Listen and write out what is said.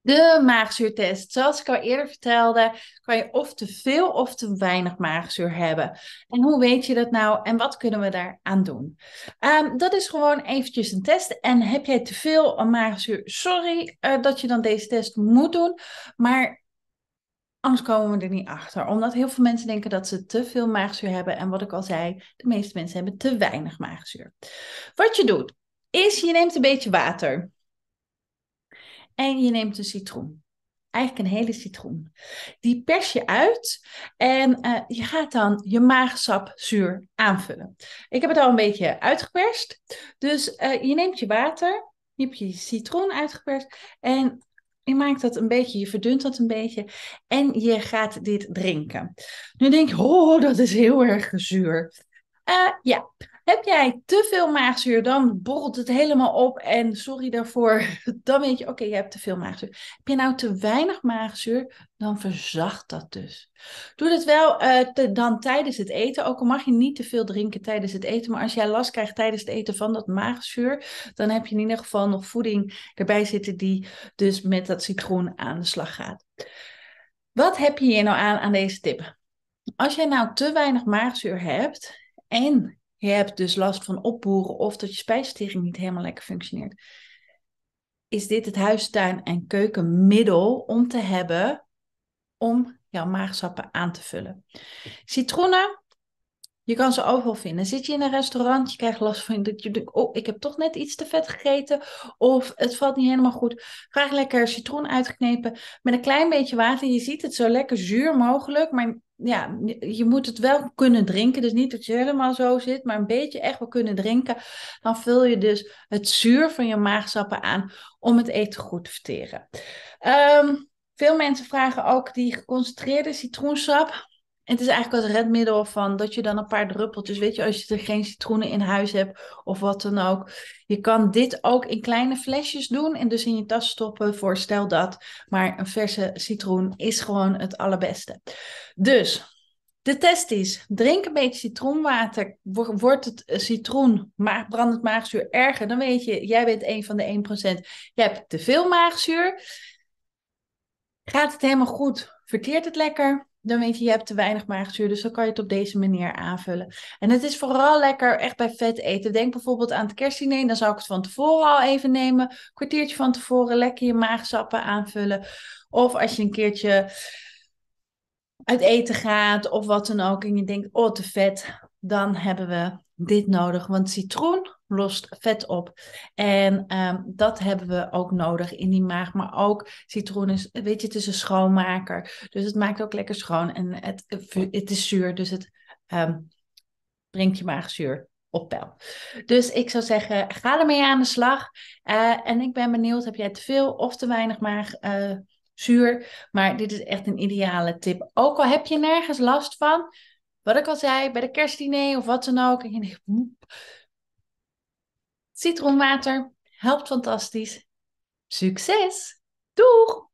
De maagzuurtest. Zoals ik al eerder vertelde, kan je of te veel of te weinig maagzuur hebben. En hoe weet je dat nou en wat kunnen we daaraan doen? Ehm, dat is gewoon eventjes een test. En heb jij te veel maagzuur? Sorry eh, dat je dan deze test moet doen. Maar anders komen we er niet achter. Omdat heel veel mensen denken dat ze te veel maagzuur hebben. En wat ik al zei, de meeste mensen hebben te weinig maagzuur. Wat je doet, is je neemt een beetje water en je neemt een citroen. Eigenlijk een hele citroen. Die pers je uit en eh, je gaat dan je maagsap zuur aanvullen. Ik heb het al een beetje uitgeperst. Dus eh, je neemt je water, je hebt je citroen uitgeperst en je maakt dat een beetje, je verdunt dat een beetje en je gaat dit drinken. Nu denk je, oh, dat is heel erg zuur. Eh, ja, heb jij te veel maagzuur, dan borrelt het helemaal op. En sorry daarvoor, dan weet je, oké, je hebt te veel maagzuur. Heb je nou te weinig maagzuur, dan verzacht dat dus. Doe dat wel eh, dan tijdens het eten. Ook al mag je niet te veel drinken tijdens het eten. Maar als jij last krijgt tijdens het eten van dat maagzuur, dan heb je in ieder geval nog voeding erbij zitten die dus met dat citroen aan de slag gaat. Wat heb je hier nou aan aan deze tip? Als jij nou te weinig maagzuur hebt en je hebt dus last van opboeren of dat je spijsvertering niet helemaal lekker functioneert, is dit het tuin en keukenmiddel om te hebben om jouw maagsappen aan te vullen. Citroenen, je kan ze overal vinden. Zit je in een restaurant, je krijgt last van dat je denkt, oh, ik heb toch net iets te vet gegeten of het valt niet helemaal goed. Graag lekker citroen uitgeknepen met een klein beetje water. Je ziet het zo lekker zuur mogelijk, maar ja, je moet het wel kunnen drinken. Dus niet dat je helemaal zo zit, maar een beetje echt wel kunnen drinken. Dan vul je dus het zuur van je maagzappen aan om het eten goed te verteren. Ehm, veel mensen vragen ook die geconcentreerde citroensap. Het is eigenlijk als redmiddel van dat je dan een paar druppeltjes, weet je, als je er geen citroenen in huis hebt of wat dan ook. Je kan dit ook in kleine flesjes doen en dus in je tas stoppen voor stel dat. Maar een verse citroen is gewoon het allerbeste. Dus, de test is, drink een beetje citroenwater. Wordt het eh, citroen, maar brandt maagzuur erger, dan weet je, jij bent een van de 1%. Je hebt te veel maagzuur. Gaat het helemaal goed? Verteert het lekker? dan weet je, je hebt te weinig maagzuur. Dus dan kan je het op deze manier aanvullen. En het is vooral lekker echt bij vet eten. Denk bijvoorbeeld aan het kerstdiner. Dan zou ik het van tevoren al even nemen. Kwartiertje van tevoren lekker je maagzappen aanvullen. Of als je een keertje uit eten gaat of wat dan ook en je denkt, oh te vet, dan hebben we dit nodig. Want citroen lost vet op. En ehm, dat hebben we ook nodig in die maag. Maar ook citroen is, weet je, het is een schoonmaker. Dus het maakt ook lekker schoon. En het, het is zuur, dus het ehm, brengt je maag zuur op peil. Dus ik zou zeggen, ga ermee aan de slag. Eh, en ik ben benieuwd, heb jij te veel of te weinig maag... Eh, zuur. Maar dit is echt een ideale tip. Ook al heb je nergens last van, wat ik al zei, bij de kerstdiner of wat dan ook. En je denkt, citroenwater helpt fantastisch. Succes! Doeg!